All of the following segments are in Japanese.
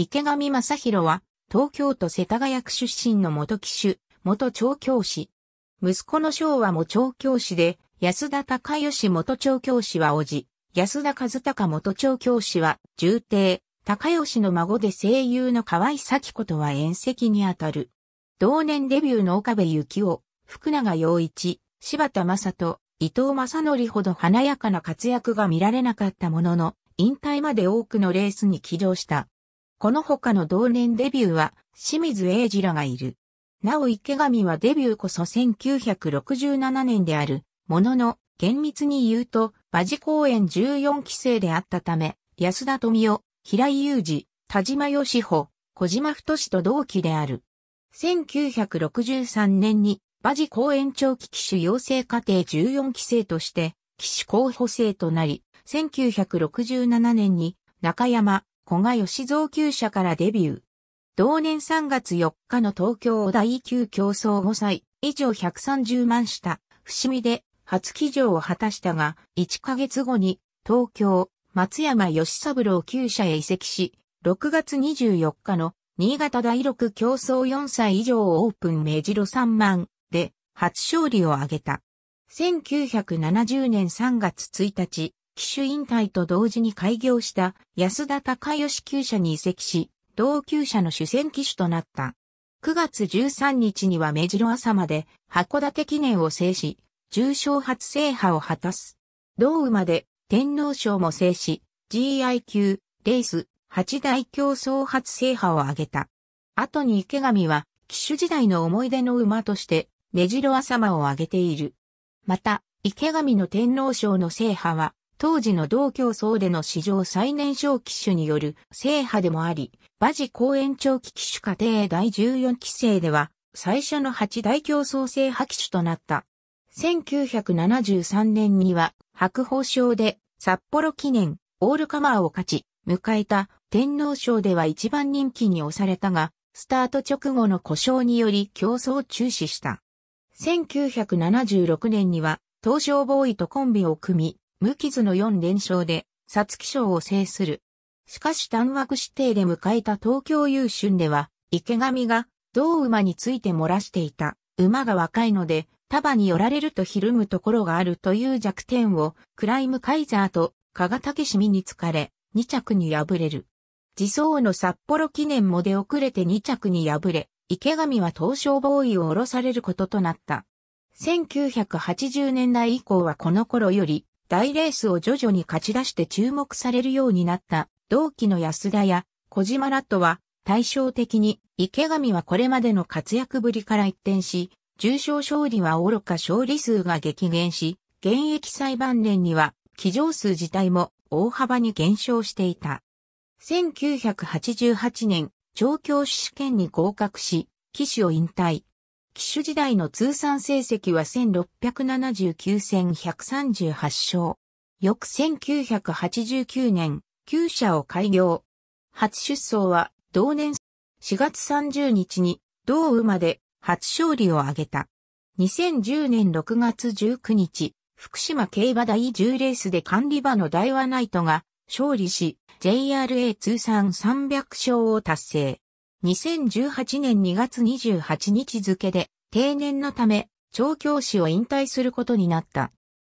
池上正宏は、東京都世田谷区出身の元騎手、元調教師。息子の昭和も調教師で、安田隆義元調教師は叔父、安田和孝元調教師は重帝、隆義の孫で声優の河合咲子とは遠石にあたる。同年デビューの岡部幸男、福永陽一、柴田正人、伊藤正則ほど華やかな活躍が見られなかったものの、引退まで多くのレースに起動した。この他の同年デビューは清水英二らがいる。なお池上はデビューこそ1967年である、ものの、厳密に言うと、馬事公演14期生であったため、安田富夫、平井雄二、田島義穂、小島太志と同期である。1963年に、馬事公演長期騎手養成課程14期生として、騎手候補生となり、1967年に、中山、古賀義造厩舎からデビュー。同年3月4日の東京お題級競争5歳以上130万下、伏見で初騎乗を果たしたが、1ヶ月後に東京松山義三郎厩舎へ移籍し、6月24日の新潟第6競争4歳以上オープン目白3万で初勝利を挙げた。1970年3月1日、機種引退と同時に開業した安田隆義厩舎に移籍し、同級者の主戦機種となった。9月13日には目白朝まで函館記念を制し、重賞初制覇を果たす。同馬で天皇賞も制し、GI 級、レース、八大競争初制覇を挙げた。後に池上は、騎手時代の思い出の馬として、目白朝間を挙げている。また、池上の天皇賞の制覇は、当時の同競争での史上最年少機種による制覇でもあり、馬事公園長期機種家庭第14期生では、最初の8大競争制覇機種となった。1973年には、白宝賞で札幌記念、オールカマーを勝ち、迎えた天皇賞では一番人気に押されたが、スタート直後の故障により競争中止した。1976年には、東証ボーイとコンビを組み、無傷の4連勝で、皐月賞を制する。しかし単枠指定で迎えた東京優春では、池上が、同馬について漏らしていた。馬が若いので、束に寄られるとひるむところがあるという弱点を、クライムカイザーと、加賀武史に疲れ、2着に敗れる。自走の札幌記念も出遅れて2着に敗れ、池上は東証ボーイを下ろされることとなった。1980年代以降はこの頃より、大レースを徐々に勝ち出して注目されるようになった同期の安田や小島ラットは対照的に池上はこれまでの活躍ぶりから一転し、重症勝利は愚か勝利数が激減し、現役裁判年には騎乗数自体も大幅に減少していた。1988年、調教師試験に合格し、騎手を引退。騎手時代の通算成績は1679戦138勝。翌1989年、旧社を開業。初出走は同年4月30日に同馬で初勝利を挙げた。2010年6月19日、福島競馬第10レースで管理馬のダイワナイトが勝利し、JRA 通算300勝を達成。2018年2月28日付で定年のため調教師を引退することになった。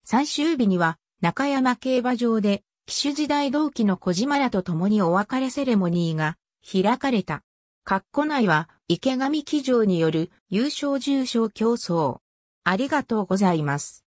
最終日には中山競馬場で騎手時代同期の小島らと共にお別れセレモニーが開かれた。括弧内は池上騎乗による優勝重賞競争。ありがとうございます。